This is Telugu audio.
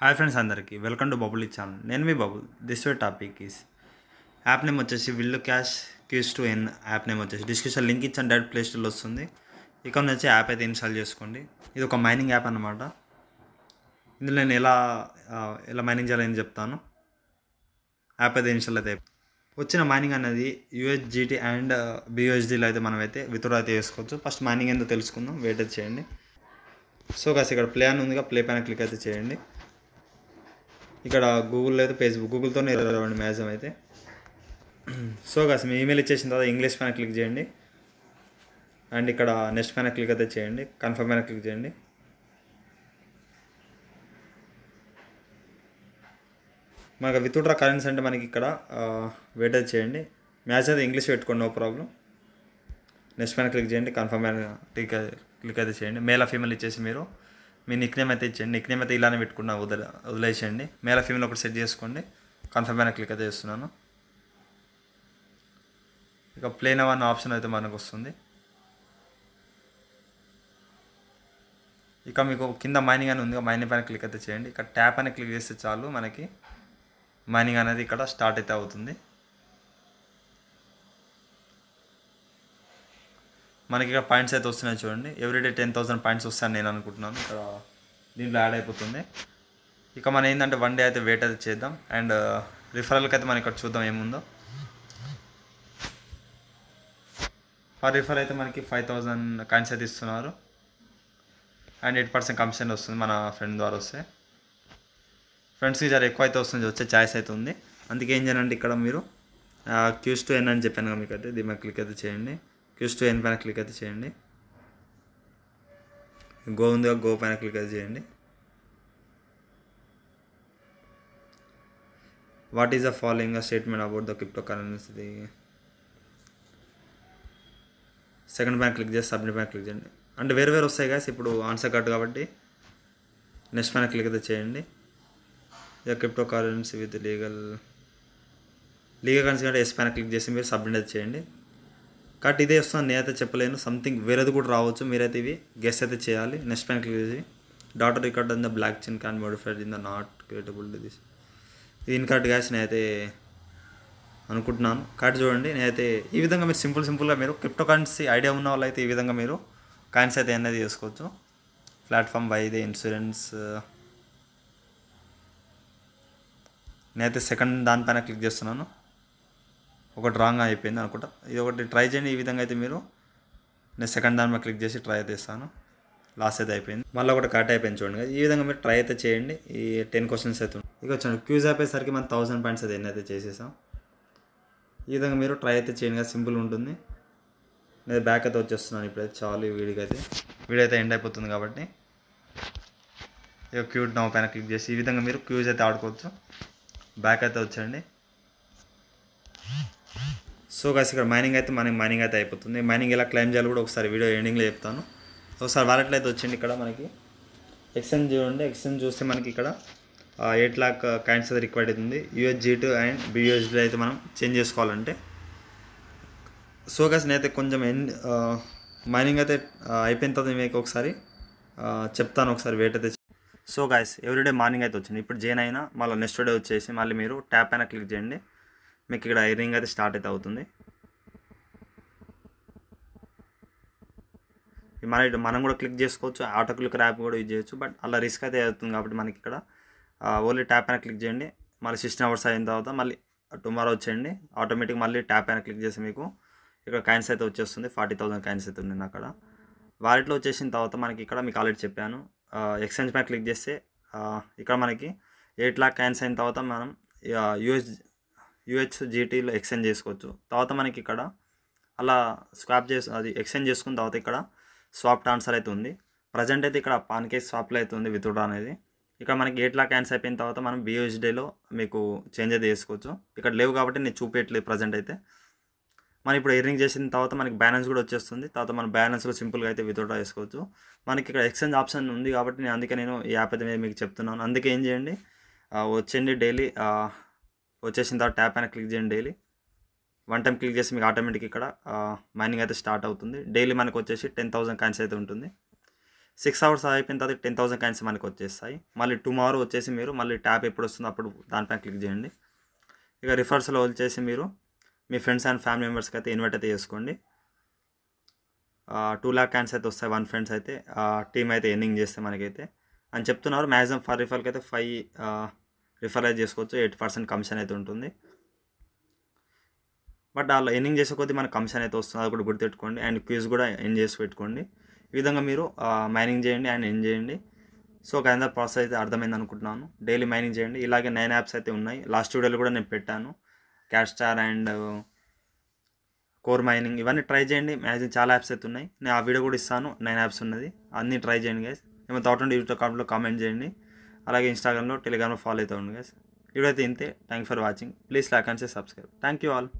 హాయ్ ఫ్రెండ్స్ అందరికీ వెల్కమ్ టు బబుల్ ఇచ్చాను నేను మీ bubble this way topic is app name వచ్చేసి విల్లు క్యాష్ క్యూస్ టు ఎన్ యాప్ నేమ్ వచ్చేసి డిస్క్రిప్షన్ లింక్ ఇచ్చాను డైరెక్ట్ ప్లే స్టోర్లో వస్తుంది ఇక్కడ నుంచి యాప్ అయితే ఇన్స్టాల్ చేసుకోండి ఇది ఒక మైనింగ్ యాప్ అనమాట ఇందులో నేను ఎలా ఎలా మైనింగ్ చేయాలని చెప్తాను యాప్ అయితే ఇన్స్టాల్ అయితే వచ్చిన మైనింగ్ అనేది యూఎస్జిటి అండ్ బియూఎస్డిలో అయితే మనమైతే విత్డ్రా అయితే చేసుకోవచ్చు ఫస్ట్ మైనింగ్ ఏందో తెలుసుకుందాం వెయిట్ అయితే చేయండి సో కాస్త ఇక్కడ ప్లే అని ఉందిగా ప్లే పైన క్లిక్ అయితే చేయండి ఇక్కడ గూగుల్ అయితే ఫేస్బుక్ గూగుల్తోనే చదవండి మ్యాక్సిమం అయితే సో కాస్త మీ ఈమెయిల్ ఇచ్చేసిన తర్వాత ఇంగ్లీష్ పైన క్లిక్ చేయండి అండ్ ఇక్కడ నెక్స్ట్ పైన క్లిక్ అయితే చేయండి కన్ఫర్మ్ పైన క్లిక్ చేయండి మనకి వితౌట్ డ్రా కరెన్స్ అంటే మనకి ఇక్కడ వెయిట్ అయితే చేయండి మ్యాచ్ అయితే ఇంగ్లీష్ పెట్టుకోండి నో ప్రాబ్లం నెక్స్ట్ పైన క్లిక్ చేయండి కన్ఫర్మ్ పైన క్లిక్ క్లిక్ అయితే చేయండి మేల్ ఆ ఫీమేల్ ఇచ్చేసి మీరు మీ నిక్ నేమ్ అయితే ఇచ్చండి నిక్ నేమ్ అయితే ఇలానే పెట్టుకున్నా వదిల వదిలేసేయండి మేల ఫీమేల్ ఒకటి సెట్ చేసుకోండి కన్ఫర్మ్ అయిన క్లిక్ అయితే చేస్తున్నాను ఇక ప్లేన్ అవన్న ఆప్షన్ అయితే మనకు వస్తుంది ఇక మీకు కింద మైనింగ్ అని ఉంది మైనింగ్ పైన క్లిక్ అయితే చేయండి ఇక ట్యాప్ అని క్లిక్ చేస్తే చాలు మనకి మైనింగ్ అనేది ఇక్కడ స్టార్ట్ అయితే అవుతుంది మనకి ఇక్కడ పాయింట్స్ అయితే వస్తున్నాయి చూడండి ఎవ్రీడే టెన్ థౌసండ్ పాయింట్స్ వస్తాయని నేను అనుకుంటున్నాను ఇక్కడ దీంట్లో యాడ్ అయిపోతుంది ఇక మనం ఏంటంటే వన్ డే అయితే వెయిట్ అయితే చేద్దాం అండ్ రిఫరల్కి అయితే మనం ఇక్కడ చూద్దాం ఏముందో ఫర్ రిఫర్ అయితే మనకి ఫైవ్ థౌజండ్ కాయిన్స్ అయితే ఇస్తున్నారు అండ్ ఎయిట్ పర్సెంట్ కమిషన్ వస్తుంది మన ఫ్రెండ్ ద్వారా వస్తే ఫ్రెండ్స్కి చాలా ఎక్కువ అయితే వస్తుంది వచ్చే ఛాయిస్ అయితే ఉంది అందుకే ఏం చేయాలంటే ఇక్కడ మీరు క్యూస్ టు ఎన్ అని చెప్పాను కదా మీకు అయితే దీని క్లిక్ అయితే చేయండి క్యూస్ టూ ఎన్ పైన క్లిక్ అయితే చేయండి గో ఉంది గో పైన క్లిక్ అయితే చేయండి what is the following statement about the crypto currency second పైన క్లిక్ చేసి సబ్మిట్ పైన క్లిక్ చేయండి అంటే వేరు వేరు వస్తాయి గాస్ ఇప్పుడు ఆన్సర్ కట్ కాబట్టి నెక్స్ట్ పైన క్లిక్ అయితే చేయండి ఇక crypto currency with legal legal currency అంటే ఎస్ పైన క్లిక్ చేసి మీరు సబ్మిట్ అయితే చేయండి కాబట్టి ఇదే వస్తుంది నేనైతే చెప్పలేను సంథింగ్ వేరేది కూడా రావచ్చు మీరైతే ఇవి గెస్ అయితే చేయాలి నెక్స్ట్ పైన క్లిక్ చేసి data record in blockchain can modified in the not creatable this ఇది ఇన్కరెక్ట్ గ్యాస్ నేనైతే అనుకుంటున్నాను కాబట్టి చూడండి నేనైతే ఈ విధంగా మీరు సింపుల్ సింపుల్గా మీరు క్రిప్టో కరెన్సీ ఐడియా ఉన్న వాళ్ళు అయితే ఈ విధంగా మీరు కాయిన్స్ అయితే అనేది చేసుకోవచ్చు ప్లాట్ఫామ్ బై ఇది ఇన్సూరెన్స్ నేనైతే సెకండ్ దానిపైన క్లిక్ చేస్తున్నాను ఒకటి రాంగ్ అయిపోయింది అనుకుంటా ఇది ఒకటి ట్రై చేయండి ఈ విధంగా అయితే మీరు నేను సెకండ్ దాని మీద క్లిక్ చేసి ట్రై అయితే ఇస్తాను లాస్ట్ అయితే అయిపోయింది మళ్ళీ ఒకటి కట్ అయిపోయింది చూడండి ఈ విధంగా మీరు ట్రై అయితే చేయండి ఈ టెన్ క్వశ్చన్స్ అయితే ఇక వచ్చాను క్యూజ్ అయిపోయేసరికి మనం థౌసండ్ పాయింట్స్ అయితే ఎన్ని అయితే చేసేసాం ఈ విధంగా మీరు ట్రై అయితే చేయండి కదా సింపుల్ ఉంటుంది నేను బ్యాక్ అయితే వచ్చేస్తున్నాను ఇప్పుడైతే చాలు వీడికి అయితే వీడియో అయితే ఎండ్ అయిపోతుంది కాబట్టి ఇక క్యూట్ నౌ పైన క్లిక్ చేసి ఈ విధంగా మీరు క్యూజ్ అయితే ఆడుకోవచ్చు బ్యాక్ అయితే వచ్చండి సో గైస్ ఇక్కడ మైనింగ్ అయితే మనకి మైనింగ్ అయితే అయిపోతుంది మైనింగ్ ఎలా క్లైమ్ చేయాలి కూడా ఒకసారి వీడియో ఎండింగ్లో చెప్తాను ఒకసారి వాలెట్లో అయితే వచ్చింది ఇక్కడ మనకి ఎక్స్చేంజ్ చూడండి ఎక్స్చేంజ్ చూస్తే మనకి ఇక్కడ ఎయిట్ లాక్ కాయిన్స్ అయితే రిక్వైర్డ్ అవుతుంది యూఎస్జీ టూ అండ్ బియూఎస్డీ అయితే మనం చేంజ్ చేసుకోవాలంటే సో గైస్ నేనైతే కొంచెం ఎన్ మైనింగ్ అయితే అయిపోయిన తర్వాత మీకు ఒకసారి చెప్తాను ఒకసారి వెయిట్ అయితే సో గాయస్ ఎవ్రీడే మార్నింగ్ అయితే వచ్చింది ఇప్పుడు జైన్ అయినా మళ్ళీ నెక్స్ట్ డే వచ్చేసి మళ్ళీ మీరు ట్యాప్ అయినా క్లిక్ చేయండి మీకు ఇక్కడ ఐరింగ్ అయితే స్టార్ట్ అయితే అవుతుంది మన మనం కూడా క్లిక్ చేసుకోవచ్చు ఆటో క్లిక్ యాప్ కూడా యూజ్ చేయొచ్చు బట్ అలా రిస్క్ అయితే అవుతుంది కాబట్టి మనకి ఇక్కడ ఓన్లీ ట్యాప్ అయినా క్లిక్ చేయండి మళ్ళీ సిక్స్టీన్ అవర్స్ అయిన తర్వాత మళ్ళీ టుమారో వచ్చేయండి ఆటోమేటిక్ మళ్ళీ ట్యాప్ అయినా క్లిక్ చేసి మీకు ఇక్కడ కాయిన్స్ అయితే వచ్చేస్తుంది ఫార్టీ థౌసండ్ కాయిన్స్ అయితే ఉన్నాయి అక్కడ వాలెట్లో వచ్చేసిన తర్వాత మనకి ఇక్కడ మీకు ఆల్రెడీ చెప్పాను ఎక్స్చేంజ్ పైన క్లిక్ చేస్తే ఇక్కడ మనకి ఎయిట్ లాక్ కాయిన్స్ అయిన తర్వాత మనం యూఎస్ జీటీలో ఎక్స్చేంజ్ చేసుకోవచ్చు తర్వాత మనకి ఇక్కడ అలా స్వాప్ చేసు అది ఎక్స్చేంజ్ చేసుకున్న తర్వాత ఇక్కడ స్వాప్ ట్రాన్స్ఫర్ అయితే ఉంది ప్రజెంట్ అయితే ఇక్కడ పాన్కే స్వాప్లో అయితే ఉంది విత్డ్రా అనేది ఇక్కడ మనకి ఎయిట్ లాక్ క్యాన్స్ అయిపోయిన తర్వాత మనం బియూఎస్డేలో మీకు చేంజ్ అయితే చేసుకోవచ్చు ఇక్కడ లేవు కాబట్టి నేను చూపించట్లేదు ప్రజెంట్ అయితే మనం ఇప్పుడు ఎర్నింగ్ చేసిన తర్వాత మనకి బ్యాలెన్స్ కూడా వచ్చేస్తుంది తర్వాత మన బ్యాలెన్స్లో సింపుల్గా అయితే విత్డ్రా చేసుకోవచ్చు మనకి ఇక్కడ ఎక్స్చేంజ్ ఆప్షన్ ఉంది కాబట్టి నేను అందుకే నేను ఈ యాప్ అయితే మీకు చెప్తున్నాను అందుకే ఏం చేయండి వచ్చేయండి డైలీ వచ్చేసిన తర్వాత ట్యాప్ పైన క్లిక్ చేయండి డైలీ వన్ టైం క్లిక్ చేసి మీకు ఆటోమేటిక్ ఇక్కడ మైనింగ్ అయితే స్టార్ట్ అవుతుంది డైలీ మనకు వచ్చేసి టెన్ థౌసండ్ కాయిన్స్ అయితే ఉంటుంది సిక్స్ అవర్స్ అయిపోయిన తర్వాత టెన్ థౌసండ్ కాయిన్స్ మనకు వచ్చేస్తాయి మళ్ళీ టుమారో వచ్చేసి మీరు మళ్ళీ ట్యాప్ ఎప్పుడు వస్తుందో అప్పుడు దానిపైన క్లిక్ చేయండి ఇక రిఫర్స్లో వచ్చేసి మీరు మీ ఫ్రెండ్స్ అండ్ ఫ్యామిలీ మెంబర్స్కి అయితే ఇన్వైట్ అయితే చేసుకోండి టూ ల్యాక్ క్యాన్స్ అయితే వస్తాయి వన్ ఫ్రెండ్స్ అయితే టీమ్ అయితే ఎన్నింగ్ చేస్తే మనకైతే అని చెప్తున్నారు మ్యాక్సిమం ఫర్ రిఫర్కి అయితే ఫైవ్ రిఫర్ అయితే చేసుకోవచ్చు ఎయిట్ పర్సెంట్ కమిషన్ అయితే ఉంటుంది బట్ అలా ఎన్నింగ్ చేసే కొద్దీ మనకు కమిషన్ అయితే వస్తుంది అది కూడా గుర్తుపెట్టుకోండి అండ్ క్యూస్ కూడా ఎన్ చేసి పెట్టుకోండి ఈ విధంగా మీరు మైనింగ్ చేయండి అండ్ ఎన్ చేయండి సో కైందా ప్రాసెస్ అయితే అర్థమైంది అనుకుంటున్నాను డైలీ మైనింగ్ చేయండి ఇలాగే నైన్ యాప్స్ అయితే ఉన్నాయి లాస్ట్ వీడియోలో కూడా నేను పెట్టాను cash star and core mining ఇవన్నీ ట్రై చేయండి మ్యాక్సిమం చాలా యాప్స్ అయితే ఉన్నాయి నేను ఆ వీడియో కూడా ఇస్తాను నైన్ యాప్స్ ఉన్నది అన్నీ ట్రై చేయండి గైస్ ఏమైనా థౌట్ ఉంటే యూట్యూబ్ కామెంట్లో కామెంట్ చేయండి అలాగే ఇన్స్టాగ్రామ్లో టెలిగ్రామ్లో ఫాలో అవుతూ ఉండండి గైస్ ఇవైతే ఇంతే thank for watching please like and subscribe thank you all